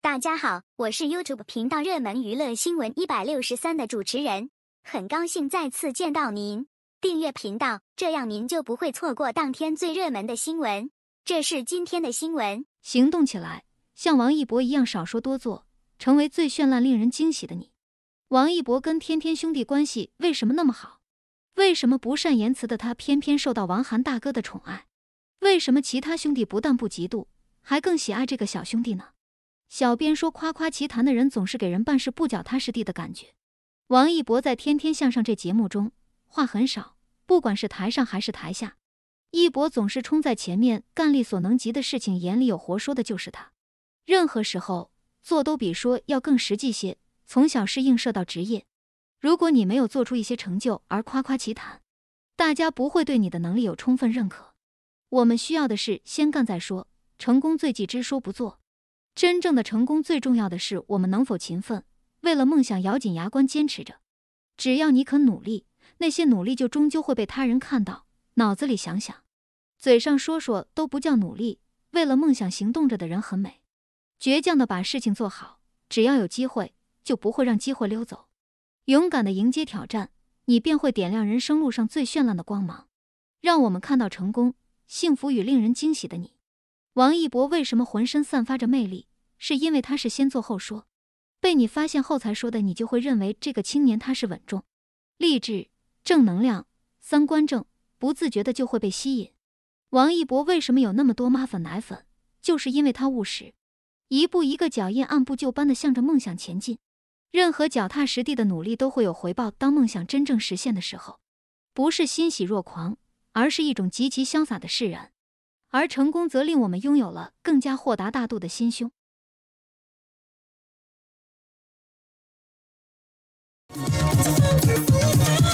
大家好，我是 YouTube 频道热门娱乐新闻一百六十三的主持人，很高兴再次见到您。订阅频道，这样您就不会错过当天最热门的新闻。这是今天的新闻。行动起来，像王一博一样少说多做，成为最绚烂、令人惊喜的你。王一博跟天天兄弟关系为什么那么好？为什么不善言辞的他偏偏受到王涵大哥的宠爱？为什么其他兄弟不但不嫉妒，还更喜爱这个小兄弟呢？小编说，夸夸其谈的人总是给人办事不脚踏实地的感觉。王一博在《天天向上》这节目中话很少，不管是台上还是台下，一博总是冲在前面干力所能及的事情，眼里有活，说的就是他。任何时候做都比说要更实际些。从小事映射到职业，如果你没有做出一些成就而夸夸其谈，大家不会对你的能力有充分认可。我们需要的是先干再说，成功最忌之说不做。真正的成功，最重要的是我们能否勤奋，为了梦想咬紧牙关坚持着。只要你肯努力，那些努力就终究会被他人看到。脑子里想想，嘴上说说都不叫努力。为了梦想行动着的人很美，倔强的把事情做好。只要有机会，就不会让机会溜走。勇敢的迎接挑战，你便会点亮人生路上最绚烂的光芒，让我们看到成功、幸福与令人惊喜的你。王一博为什么浑身散发着魅力？是因为他是先做后说，被你发现后才说的，你就会认为这个青年他是稳重、励志、正能量、三观正，不自觉的就会被吸引。王一博为什么有那么多妈粉、奶粉？就是因为他务实，一步一个脚印，按部就班的向着梦想前进。任何脚踏实地的努力都会有回报。当梦想真正实现的时候，不是欣喜若狂，而是一种极其潇洒的释然。而成功则令我们拥有了更加豁达大度的心胸。I'm Thank you.